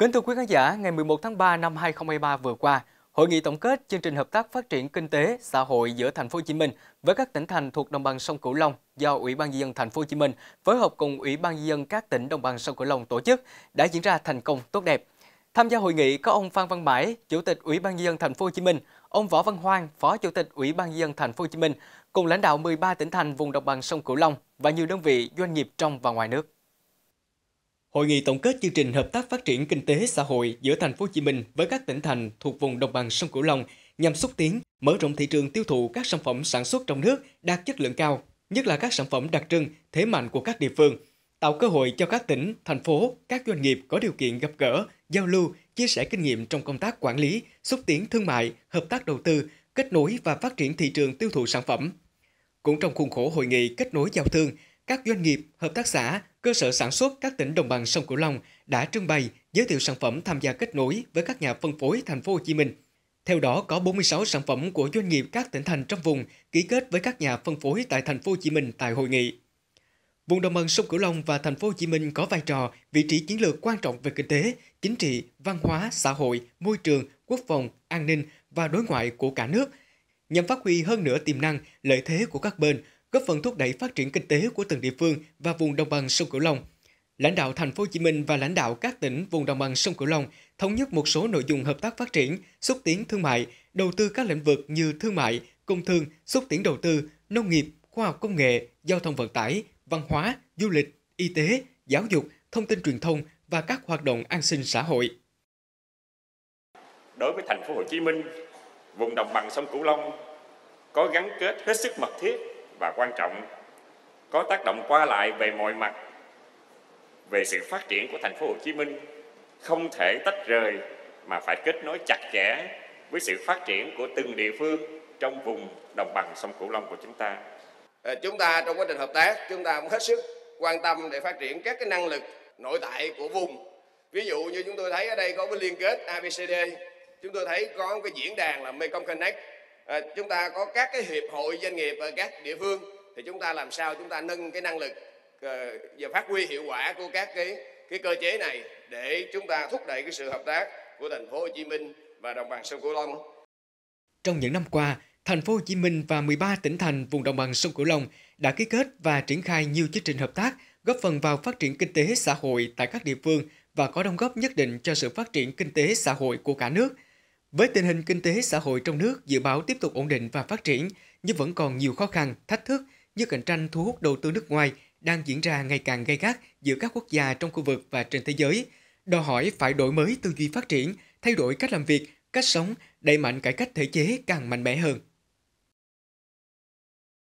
Kính thưa quý khán giả, ngày 11 tháng 3 năm 2023 vừa qua, Hội nghị tổng kết chương trình hợp tác phát triển kinh tế xã hội giữa thành phố Hồ Chí Minh với các tỉnh thành thuộc đồng bằng sông Cửu Long do Ủy ban nhân dân thành phố Hồ Chí Minh phối hợp cùng Ủy ban nhân dân các tỉnh đồng bằng sông Cửu Long tổ chức đã diễn ra thành công tốt đẹp. Tham gia hội nghị có ông Phan Văn Mãi, Chủ tịch Ủy ban nhân dân thành phố Hồ Chí Minh, ông Võ Văn Hoang, Phó Chủ tịch Ủy ban nhân dân thành phố Hồ Chí Minh cùng lãnh đạo 13 tỉnh thành vùng đồng bằng sông Cửu Long và nhiều đơn vị doanh nghiệp trong và ngoài nước. Hội nghị tổng kết chương trình hợp tác phát triển kinh tế xã hội giữa thành phố Hồ Chí Minh với các tỉnh thành thuộc vùng đồng bằng sông Cửu Long nhằm xúc tiến, mở rộng thị trường tiêu thụ các sản phẩm sản xuất trong nước đạt chất lượng cao, nhất là các sản phẩm đặc trưng, thế mạnh của các địa phương, tạo cơ hội cho các tỉnh, thành phố, các doanh nghiệp có điều kiện gặp gỡ, giao lưu, chia sẻ kinh nghiệm trong công tác quản lý, xúc tiến thương mại, hợp tác đầu tư, kết nối và phát triển thị trường tiêu thụ sản phẩm. Cũng trong khuôn khổ hội nghị kết nối giao thương, các doanh nghiệp, hợp tác xã cơ sở sản xuất các tỉnh đồng bằng sông Cửu Long đã trưng bày, giới thiệu sản phẩm tham gia kết nối với các nhà phân phối thành phố Hồ Chí Minh. Theo đó có 46 sản phẩm của doanh nghiệp các tỉnh thành trong vùng ký kết với các nhà phân phối tại thành phố Hồ Chí Minh tại hội nghị. Vùng đồng bằng sông Cửu Long và thành phố Hồ Chí Minh có vai trò, vị trí chiến lược quan trọng về kinh tế, chính trị, văn hóa, xã hội, môi trường, quốc phòng, an ninh và đối ngoại của cả nước. Nhằm phát huy hơn nữa tiềm năng, lợi thế của các bên, góp phần thúc đẩy phát triển kinh tế của từng địa phương và vùng đồng bằng sông Cửu Long. Lãnh đạo thành phố Hồ Chí Minh và lãnh đạo các tỉnh vùng đồng bằng sông Cửu Long thống nhất một số nội dung hợp tác phát triển, xúc tiến thương mại, đầu tư các lĩnh vực như thương mại, công thương, xúc tiến đầu tư, nông nghiệp, khoa học công nghệ, giao thông vận tải, văn hóa, du lịch, y tế, giáo dục, thông tin truyền thông và các hoạt động an sinh xã hội. Đối với thành phố Hồ Chí Minh, vùng đồng bằng sông Cửu Long có gắn kết hết sức mật thiết và quan trọng có tác động qua lại về mọi mặt về sự phát triển của thành phố Hồ Chí Minh không thể tách rời mà phải kết nối chặt chẽ với sự phát triển của từng địa phương trong vùng đồng bằng sông Cửu Long của chúng ta. Ờ, chúng ta trong quá trình hợp tác, chúng ta cũng hết sức quan tâm để phát triển các cái năng lực nội tại của vùng. Ví dụ như chúng tôi thấy ở đây có cái liên kết ABCD, chúng tôi thấy có cái diễn đàn là Mekong Connect Ờ, chúng ta có các cái hiệp hội doanh nghiệp ở các địa phương thì chúng ta làm sao chúng ta nâng cái năng lực ờ, và phát huy hiệu quả của các cái cái cơ chế này để chúng ta thúc đẩy cái sự hợp tác của thành phố Hồ Chí Minh và đồng bằng sông Cửu Long. Trong những năm qua, thành phố Hồ Chí Minh và 13 tỉnh thành vùng đồng bằng sông Cửu Long đã ký kết và triển khai nhiều chương trình hợp tác góp phần vào phát triển kinh tế xã hội tại các địa phương và có đóng góp nhất định cho sự phát triển kinh tế xã hội của cả nước – với tình hình kinh tế xã hội trong nước dự báo tiếp tục ổn định và phát triển, nhưng vẫn còn nhiều khó khăn, thách thức như cạnh tranh thu hút đầu tư nước ngoài đang diễn ra ngày càng gay gắt giữa các quốc gia trong khu vực và trên thế giới, đòi hỏi phải đổi mới tư duy phát triển, thay đổi cách làm việc, cách sống, đẩy mạnh cải cách thể chế càng mạnh mẽ hơn.